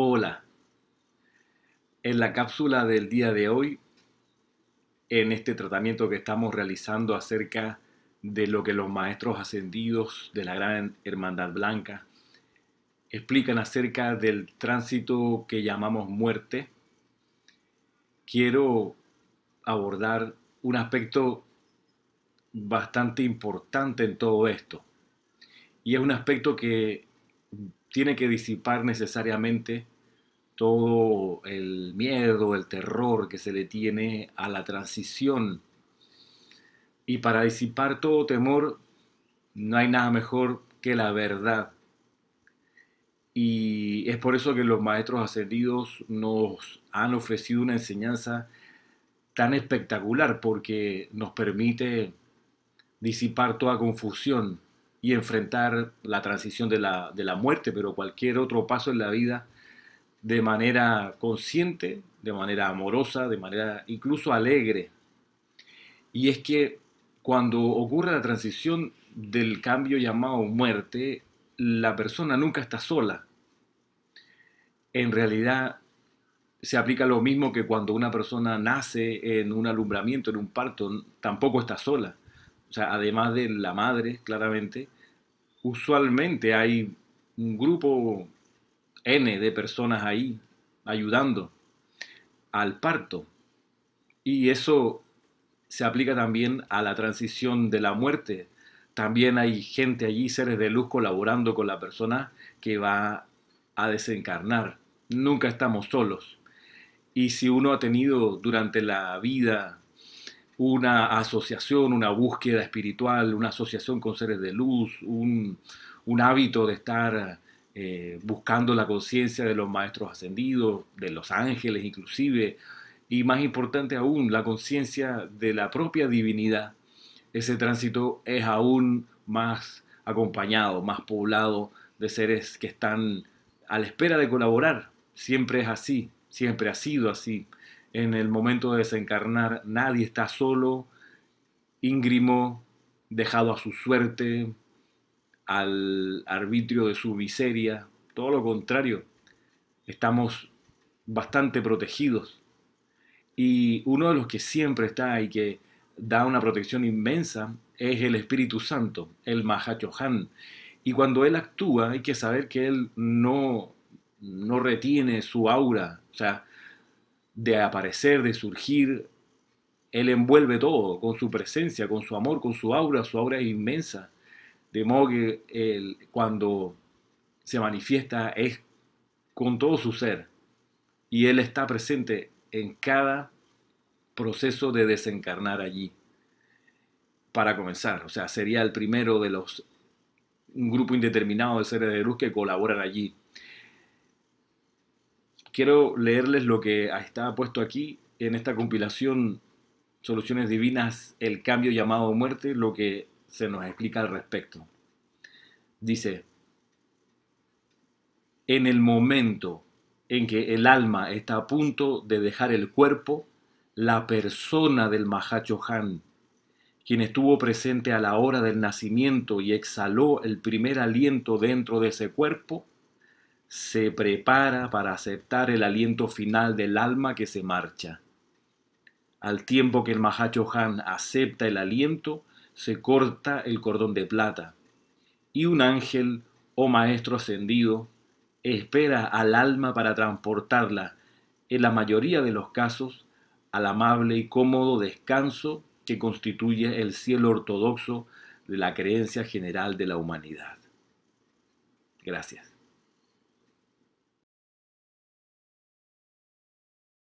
Hola. En la cápsula del día de hoy, en este tratamiento que estamos realizando acerca de lo que los maestros ascendidos de la Gran Hermandad Blanca explican acerca del tránsito que llamamos muerte, quiero abordar un aspecto bastante importante en todo esto. Y es un aspecto que tiene que disipar necesariamente todo el miedo, el terror que se le tiene a la transición. Y para disipar todo temor no hay nada mejor que la verdad. Y es por eso que los maestros ascendidos nos han ofrecido una enseñanza tan espectacular porque nos permite disipar toda confusión, y enfrentar la transición de la, muerte, pero cualquier otro paso en la vida de manera consciente, de manera amorosa, de manera incluso alegre. Y es que cuando ocurre la transición del cambio llamado muerte, la persona nunca está sola. En realidad se aplica lo mismo que cuando una persona nace en un alumbramiento, en un parto, tampoco está sola o sea, además de la madre, claramente, usualmente hay un grupo N de personas ahí ayudando al parto. Y eso se aplica también a la transición de la muerte. También hay gente allí, seres de luz, colaborando con la persona que va a desencarnar. Nunca estamos solos. Y si uno ha tenido durante la vida una asociación, una búsqueda espiritual, una asociación con seres de luz, un, hábito de estar eh, buscando la conciencia de los maestros ascendidos, de los ángeles inclusive, y más importante aún, la conciencia de la propia divinidad. Ese tránsito es aún más acompañado, más poblado de seres que están a la espera de colaborar. Siempre es así, siempre ha sido así en el momento de desencarnar, nadie está solo, íngrimo, dejado a su suerte, al arbitrio de su miseria, todo lo contrario, estamos bastante protegidos. Y uno de los que siempre está y que da una protección inmensa es el Espíritu Santo, el Mahachohan. Y cuando él actúa hay que saber que él no, no retiene su aura, o sea, de aparecer, de surgir. Él envuelve todo con su presencia, con su amor, con su aura. Su aura es inmensa. De modo que él, cuando se manifiesta es con todo su ser. Y Él está presente en cada proceso de desencarnar allí. Para comenzar, o sea, sería el primero de los un grupo indeterminado de seres de luz que colaboran allí quiero leerles lo que está puesto aquí en esta compilación Soluciones Divinas, el cambio llamado muerte, lo que se nos explica al respecto. Dice, en el momento en que el alma está a punto de dejar el cuerpo, la persona del Mahacho Han, quien estuvo presente a la hora del nacimiento y exhaló el primer aliento dentro de ese cuerpo, se prepara para aceptar el aliento final del alma que se marcha. Al tiempo que el Mahacho Han acepta el aliento, se corta el cordón de plata, y un ángel o oh maestro ascendido espera al alma para transportarla, en la mayoría de los casos, al amable y cómodo descanso que constituye el cielo ortodoxo de la creencia general de la humanidad. Gracias.